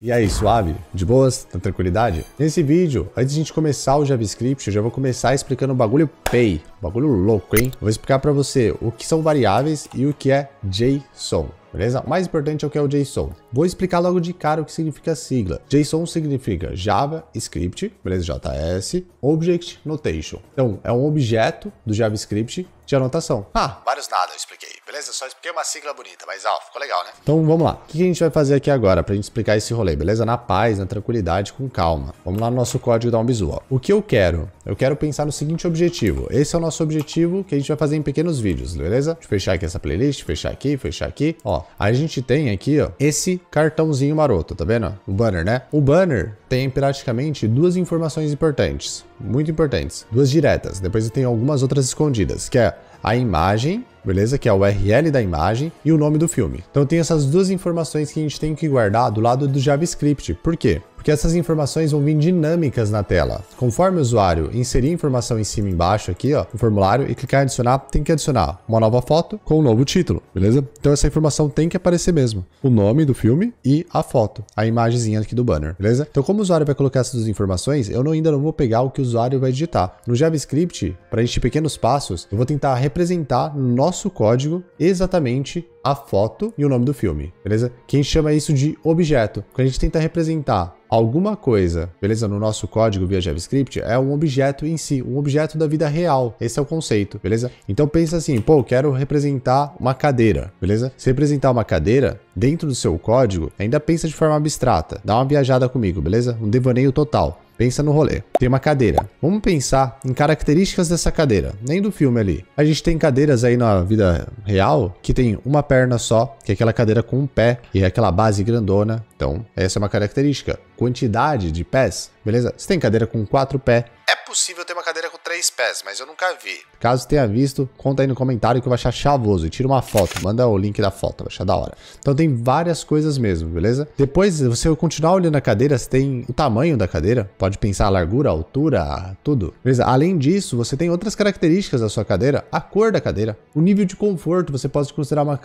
E aí, suave? De boas? Na tá tranquilidade? Nesse vídeo, antes de a gente começar o JavaScript, eu já vou começar explicando o bagulho pay. Bagulho louco, hein? Vou explicar para você o que são variáveis e o que é JSON. Beleza? O mais importante é o que é o JSON. Vou explicar logo de cara o que significa a sigla. JSON significa JavaScript, beleza? JS, Object Notation. Então, é um objeto do JavaScript de anotação. Ah, vários nada eu expliquei. Beleza? Só expliquei uma sigla bonita, mas ó, ficou legal, né? Então vamos lá. O que a gente vai fazer aqui agora pra gente explicar esse rolê, beleza? Na paz, na tranquilidade, com calma. Vamos lá no nosso código da um ó. O que eu quero? Eu quero pensar no seguinte objetivo. Esse é o nosso objetivo que a gente vai fazer em pequenos vídeos, beleza? Deixa eu fechar aqui essa playlist, fechar aqui, fechar aqui. Ó, a gente tem aqui, ó, esse cartãozinho maroto, tá vendo? O banner, né? O banner tem praticamente duas informações importantes, muito importantes, duas diretas. Depois tem algumas outras escondidas, que é a imagem, beleza? Que é o URL da imagem e o nome do filme. Então tem essas duas informações que a gente tem que guardar do lado do JavaScript. Por quê? que essas informações vão vir dinâmicas na tela. Conforme o usuário inserir informação em cima e embaixo aqui, ó, no formulário e clicar em adicionar, tem que adicionar uma nova foto com um novo título, beleza? Então essa informação tem que aparecer mesmo, o nome do filme e a foto, a imagenzinha aqui do banner, beleza? Então como o usuário vai colocar essas informações, eu não, ainda não vou pegar o que o usuário vai digitar. No JavaScript, para a gente pequenos passos, eu vou tentar representar no nosso código exatamente a foto e o nome do filme, beleza? Quem chama isso de objeto. Quando a gente tenta representar alguma coisa, beleza? No nosso código via JavaScript, é um objeto em si, um objeto da vida real. Esse é o conceito, beleza? Então pensa assim, pô, quero representar uma cadeira, beleza? Se representar uma cadeira, dentro do seu código, ainda pensa de forma abstrata. Dá uma viajada comigo, beleza? Um devaneio total. Pensa no rolê. Tem uma cadeira. Vamos pensar em características dessa cadeira, nem do filme ali. A gente tem cadeiras aí na vida real que tem uma perna só, que é aquela cadeira com um pé e é aquela base grandona. Então, essa é uma característica. Quantidade de pés, beleza? Você tem cadeira com quatro pés, possível ter uma cadeira com três pés, mas eu nunca vi. Caso tenha visto, conta aí no comentário que eu vou achar chavoso e tira uma foto, manda o link da foto, vai achar da hora. Então tem várias coisas mesmo, beleza? Depois, você continuar olhando a cadeira, você tem o tamanho da cadeira, pode pensar a largura, a altura, tudo. Beleza? Além disso, você tem outras características da sua cadeira, a cor da cadeira, o nível de conforto, você pode considerar uma,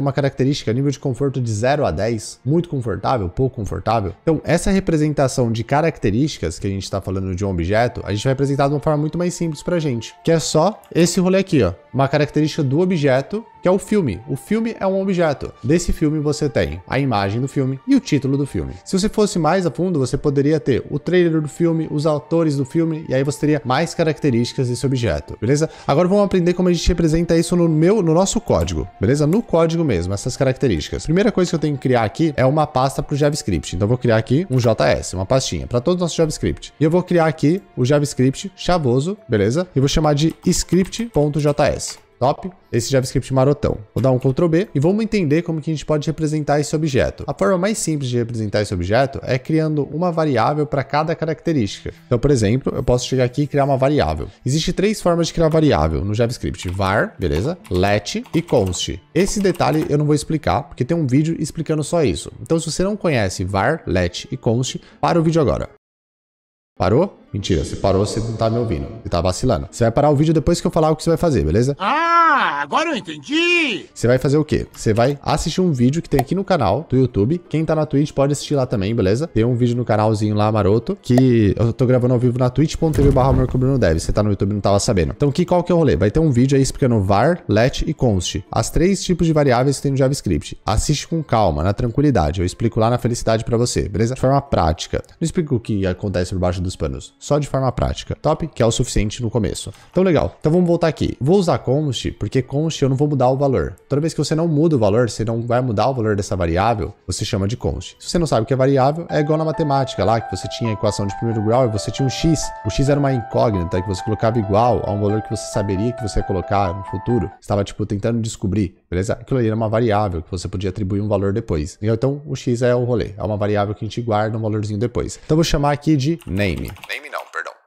uma característica, nível de conforto de 0 a 10, muito confortável, pouco confortável. Então, essa representação de características que a gente está falando de um objeto, objeto, a gente vai apresentar de uma forma muito mais simples para a gente, que é só esse rolê aqui, ó, uma característica do objeto que é o filme. O filme é um objeto. Desse filme você tem a imagem do filme e o título do filme. Se você fosse mais a fundo, você poderia ter o trailer do filme, os autores do filme, e aí você teria mais características desse objeto, beleza? Agora vamos aprender como a gente representa isso no meu, no nosso código, beleza? No código mesmo, essas características. Primeira coisa que eu tenho que criar aqui é uma pasta para o JavaScript. Então eu vou criar aqui um JS, uma pastinha para todo o nosso JavaScript. E eu vou criar aqui o JavaScript chavoso, beleza? E vou chamar de script.js. Top? Esse JavaScript marotão. Vou dar um Ctrl B e vamos entender como que a gente pode representar esse objeto. A forma mais simples de representar esse objeto é criando uma variável para cada característica. Então, por exemplo, eu posso chegar aqui e criar uma variável. Existem três formas de criar variável no JavaScript. var, beleza? let e const. Esse detalhe eu não vou explicar, porque tem um vídeo explicando só isso. Então, se você não conhece var, let e const, para o vídeo agora. Parou? Mentira, você parou, você não tá me ouvindo. Você tá vacilando. Você vai parar o vídeo depois que eu falar o que você vai fazer, beleza? Ah, agora eu entendi! Você vai fazer o quê? Você vai assistir um vídeo que tem aqui no canal do YouTube. Quem tá na Twitch pode assistir lá também, beleza? Tem um vídeo no canalzinho lá, maroto, que eu tô gravando ao vivo na twitch.tv barra Você tá no YouTube e não tava sabendo. Então, que, qual que é o rolê? Vai ter um vídeo aí explicando var, let e const. As três tipos de variáveis que tem no JavaScript. Assiste com calma, na tranquilidade. Eu explico lá na felicidade pra você, beleza? De forma prática. Não explico o que acontece por baixo dos panos só de forma prática. Top? Que é o suficiente no começo. Então, legal. Então, vamos voltar aqui. Vou usar const, porque const eu não vou mudar o valor. Toda vez que você não muda o valor, você não vai mudar o valor dessa variável, você chama de const. Se você não sabe o que é variável, é igual na matemática lá, que você tinha a equação de primeiro grau e você tinha um x. O x era uma incógnita que você colocava igual a um valor que você saberia que você ia colocar no futuro. Você estava, tipo, tentando descobrir, beleza? Aquilo ali era uma variável que você podia atribuir um valor depois. Então, o x é o rolê. É uma variável que a gente guarda um valorzinho depois. Então, eu vou chamar aqui de name. Name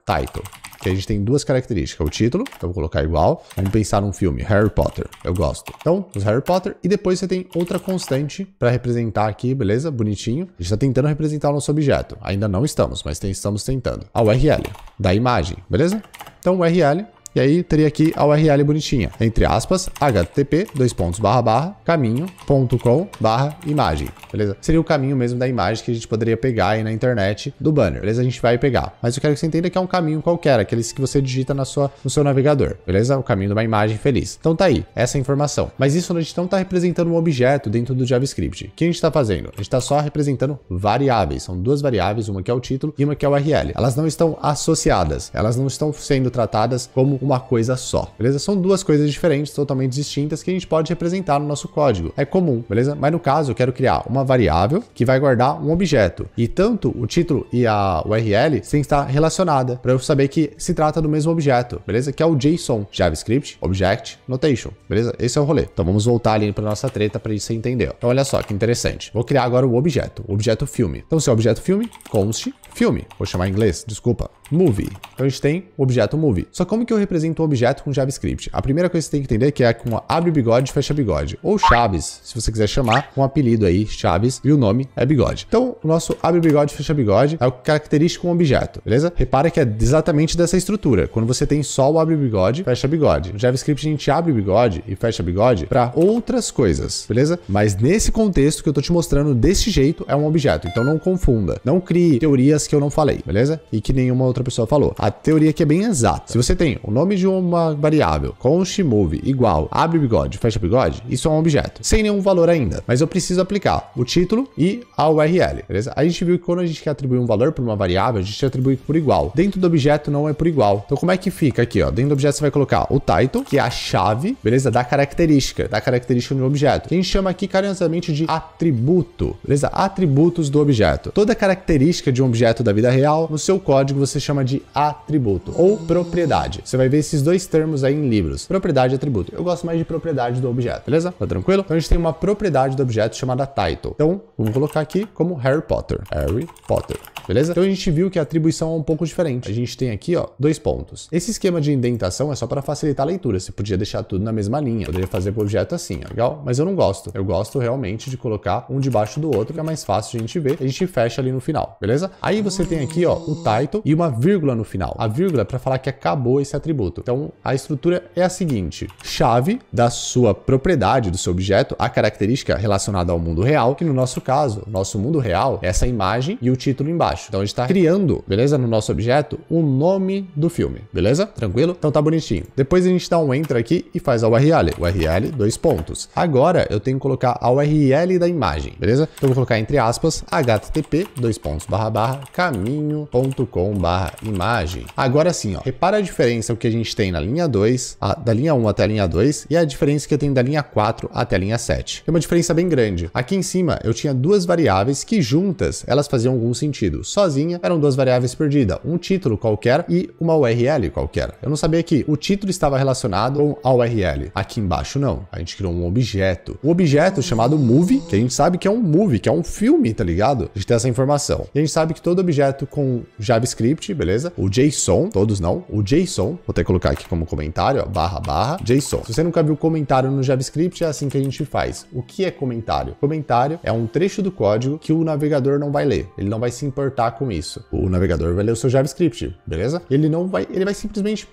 title. Que a gente tem duas características. O título, então vou colocar igual. Vamos pensar num filme, Harry Potter. Eu gosto. Então, os Harry Potter. E depois você tem outra constante para representar aqui, beleza? Bonitinho. A gente está tentando representar o nosso objeto. Ainda não estamos, mas tem, estamos tentando. A ah, URL da imagem, beleza? Então, URL e aí teria aqui a URL bonitinha, entre aspas, http, dois pontos, barra, barra, caminho.com, barra, imagem, beleza? Seria o caminho mesmo da imagem que a gente poderia pegar aí na internet do banner, beleza? A gente vai pegar. Mas eu quero que você entenda que é um caminho qualquer, aqueles que você digita na sua, no seu navegador, beleza? O caminho de uma imagem feliz. Então tá aí, essa é informação. Mas isso a gente não está representando um objeto dentro do JavaScript. O que a gente está fazendo? A gente está só representando variáveis. São duas variáveis, uma que é o título e uma que é o URL. Elas não estão associadas, elas não estão sendo tratadas como uma coisa só, beleza? São duas coisas diferentes, totalmente distintas, que a gente pode representar no nosso código. É comum, beleza? Mas no caso, eu quero criar uma variável que vai guardar um objeto. E tanto o título e a URL têm que estar relacionada para eu saber que se trata do mesmo objeto, beleza? Que é o JSON, JavaScript Object Notation, beleza? Esse é o rolê. Então vamos voltar ali para nossa treta para você entender. Então olha só que interessante. Vou criar agora o objeto, o objeto filme. Então é objeto filme, const filme. Vou chamar em inglês, desculpa movie. Então a gente tem o objeto movie. Só como que eu represento um objeto com JavaScript? A primeira coisa que você tem que entender é que é com abre bigode, fecha bigode. Ou Chaves, se você quiser chamar um apelido aí, Chaves, e o nome é bigode. Então o nosso abre bigode, fecha bigode é o característico um objeto, beleza? Repara que é exatamente dessa estrutura. Quando você tem só o abre bigode, fecha bigode. No JavaScript a gente abre bigode e fecha bigode para outras coisas, beleza? Mas nesse contexto que eu tô te mostrando desse jeito é um objeto. Então não confunda. Não crie teorias que eu não falei, beleza? E que nenhuma outra outra pessoa falou. A teoria que é bem exata. Se você tem o nome de uma variável, const move igual, abre bigode, fecha bigode, isso é um objeto, sem nenhum valor ainda. Mas eu preciso aplicar o título e a URL, beleza? A gente viu que quando a gente quer atribuir um valor para uma variável, a gente atribui por igual. Dentro do objeto não é por igual. Então como é que fica aqui, ó? Dentro do objeto você vai colocar o title, que é a chave, beleza? Da característica, da característica de um objeto. Quem chama aqui carinhosamente de atributo, beleza? Atributos do objeto. Toda característica de um objeto da vida real, no seu código você chama de atributo ou propriedade. Você vai ver esses dois termos aí em livros, propriedade e atributo. Eu gosto mais de propriedade do objeto, beleza? Tá tranquilo? Então a gente tem uma propriedade do objeto chamada title. Então, vamos colocar aqui como Harry Potter. Harry Potter beleza? Então a gente viu que a atribuição é um pouco diferente. A gente tem aqui, ó, dois pontos. Esse esquema de indentação é só para facilitar a leitura. Você podia deixar tudo na mesma linha. Poderia fazer o objeto assim, ó, legal? Mas eu não gosto. Eu gosto realmente de colocar um debaixo do outro, que é mais fácil a gente ver. A gente fecha ali no final, beleza? Aí você tem aqui, ó, o title e uma vírgula no final. A vírgula é para falar que acabou esse atributo. Então a estrutura é a seguinte: chave da sua propriedade do seu objeto, a característica relacionada ao mundo real, que no nosso caso, nosso mundo real é essa imagem e o título embaixo. Então a gente está criando, beleza? No nosso objeto, o nome do filme, beleza? Tranquilo? Então tá bonitinho. Depois a gente dá um enter aqui e faz a URL. URL, dois pontos. Agora eu tenho que colocar a URL da imagem, beleza? Então vou colocar entre aspas, http, dois pontos, barra, barra, caminho.com, barra, imagem. Agora sim, ó, repara a diferença o que a gente tem na linha 2, a, da linha 1 um até a linha 2, e a diferença que tem da linha 4 até a linha 7. É uma diferença bem grande. Aqui em cima eu tinha duas variáveis que juntas elas faziam algum sentido sozinha eram duas variáveis perdidas, um título qualquer e uma URL qualquer. Eu não sabia que o título estava relacionado com a URL. Aqui embaixo não. A gente criou um objeto. Um objeto chamado movie, que a gente sabe que é um movie, que é um filme, tá ligado? A gente tem essa informação. E a gente sabe que todo objeto com JavaScript, beleza? O JSON, todos não, o JSON, vou até colocar aqui como comentário, ó, barra, barra, JSON. Se você nunca viu comentário no JavaScript, é assim que a gente faz. O que é comentário? Comentário é um trecho do código que o navegador não vai ler. Ele não vai se importar importar com isso. O navegador vai ler o seu JavaScript, beleza? Ele não vai, ele vai simplesmente,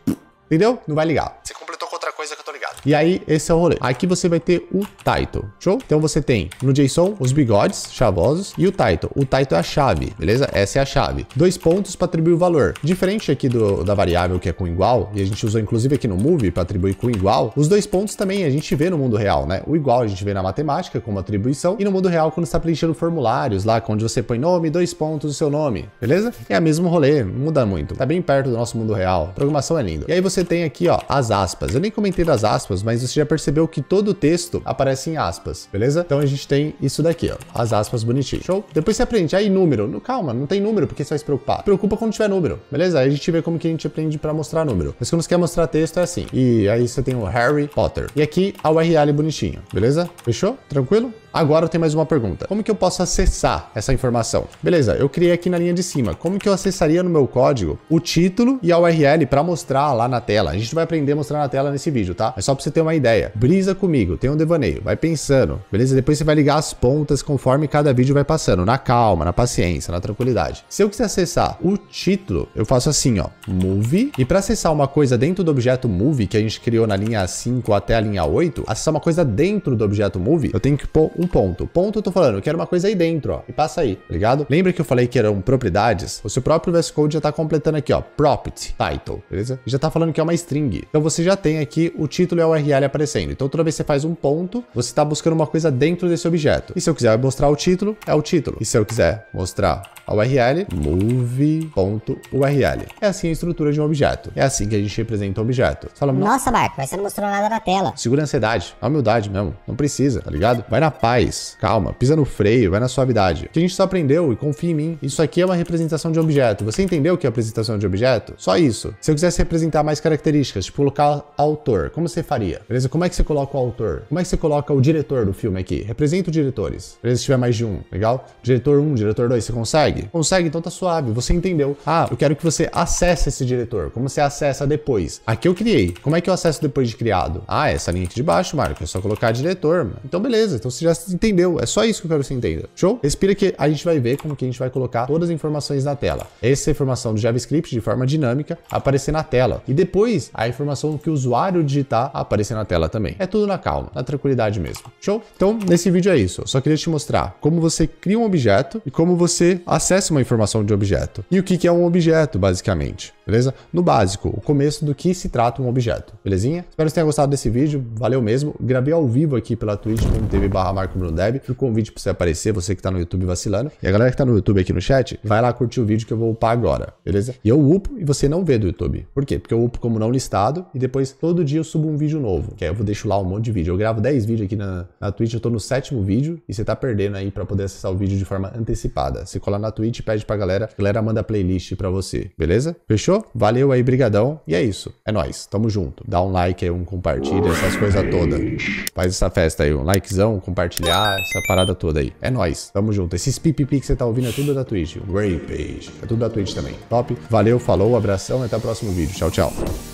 entendeu? Não vai ligar. Você e aí, esse é o rolê. Aqui você vai ter o title, show? Então você tem no JSON os bigodes chavosos e o title. O title é a chave, beleza? Essa é a chave. Dois pontos para atribuir o valor. Diferente aqui do, da variável que é com igual, e a gente usou inclusive aqui no move para atribuir com igual, os dois pontos também a gente vê no mundo real, né? O igual a gente vê na matemática como atribuição e no mundo real quando está preenchendo formulários lá, onde você põe nome, dois pontos, o seu nome, beleza? É a mesmo rolê, muda muito. Tá bem perto do nosso mundo real. A programação é linda. E aí você tem aqui, ó, as aspas. Eu nem comentei das aspas, aspas, mas você já percebeu que todo o texto aparece em aspas, beleza? Então a gente tem isso daqui, ó, as aspas bonitinho. Show? Depois você aprende, aí número, no, calma, não tem número, porque você vai se preocupar? Se preocupa quando tiver número, beleza? Aí a gente vê como que a gente aprende para mostrar número. Mas quando você quer mostrar texto é assim. E aí você tem o Harry Potter. E aqui a URL bonitinho, beleza? Fechou? Tranquilo? Agora eu tenho mais uma pergunta. Como que eu posso acessar essa informação? Beleza, eu criei aqui na linha de cima. Como que eu acessaria no meu código o título e a URL para mostrar lá na tela? A gente vai aprender a mostrar na tela nesse vídeo, tá? É só para você ter uma ideia. Brisa comigo, tem um devaneio, vai pensando, beleza? Depois você vai ligar as pontas conforme cada vídeo vai passando, na calma, na paciência, na tranquilidade. Se eu quiser acessar o título, eu faço assim, ó, move. E para acessar uma coisa dentro do objeto move que a gente criou na linha 5 até a linha 8, acessar uma coisa dentro do objeto move, eu tenho que pôr um um ponto. Ponto eu tô falando, eu quero uma coisa aí dentro, ó, e passa aí, tá ligado? Lembra que eu falei que eram propriedades? O seu próprio VS Code já tá completando aqui, ó, property, title, beleza? já tá falando que é uma string. Então você já tem aqui o título e a URL aparecendo. Então toda vez que você faz um ponto, você tá buscando uma coisa dentro desse objeto. E se eu quiser mostrar o título, é o título. E se eu quiser mostrar a URL, move.url. É assim a estrutura de um objeto. É assim que a gente representa um objeto. Você fala, nossa, Marco, mas você não mostrou nada na tela. Segura a ansiedade, a humildade mesmo. Não precisa, tá ligado? Vai na página faz, calma, pisa no freio, vai na suavidade. O que a gente só aprendeu e confia em mim. Isso aqui é uma representação de objeto. Você entendeu o que é representação de objeto? Só isso. Se eu quisesse representar mais características, tipo colocar autor, como você faria? Beleza? Como é que você coloca o autor? Como é que você coloca o diretor do filme aqui? Representa os diretores. Beleza? Se tiver mais de um, legal? Diretor 1, um, diretor 2, você consegue? Consegue, então tá suave, você entendeu. Ah, eu quero que você acesse esse diretor. Como você acessa depois? Aqui eu criei. Como é que eu acesso depois de criado? Ah, essa linha aqui de baixo, Marco. É só colocar diretor, mano. Então beleza, então você já entendeu? É só isso que eu quero que você entenda. Show? Respira que a gente vai ver como que a gente vai colocar todas as informações na tela. Essa é informação do JavaScript de forma dinâmica aparecer na tela. E depois a informação que o usuário digitar aparecer na tela também. É tudo na calma, na tranquilidade mesmo. Show? Então, nesse vídeo é isso. Eu só queria te mostrar como você cria um objeto e como você acessa uma informação de objeto. E o que é um objeto, basicamente beleza? No básico, o começo do que se trata um objeto, belezinha? Espero que você tenha gostado desse vídeo, valeu mesmo. Gravei ao vivo aqui pela twitch.tv barra marcobrunodeb, o convite pra você aparecer, você que tá no YouTube vacilando. E a galera que tá no YouTube aqui no chat, vai lá curtir o vídeo que eu vou upar agora, beleza? E eu upo e você não vê do YouTube. Por quê? Porque eu upo como não listado e depois todo dia eu subo um vídeo novo, que aí eu vou deixar lá um monte de vídeo. Eu gravo 10 vídeos aqui na, na Twitch, eu tô no sétimo vídeo e você tá perdendo aí pra poder acessar o vídeo de forma antecipada. Você cola na Twitch, pede pra galera, a galera manda playlist pra você, beleza? Fechou? Fechou? Valeu aí, brigadão. E é isso. É nós. Tamo junto. Dá um like aí, um compartilha, essas coisas todas. Faz essa festa aí, um likezão, compartilhar, essa parada toda aí. É nós. Tamo junto. Esses pipipi que você tá ouvindo é tudo da Twitch. Rampage. É tudo da Twitch também. Top? Valeu, falou, abração e até o próximo vídeo. Tchau, tchau.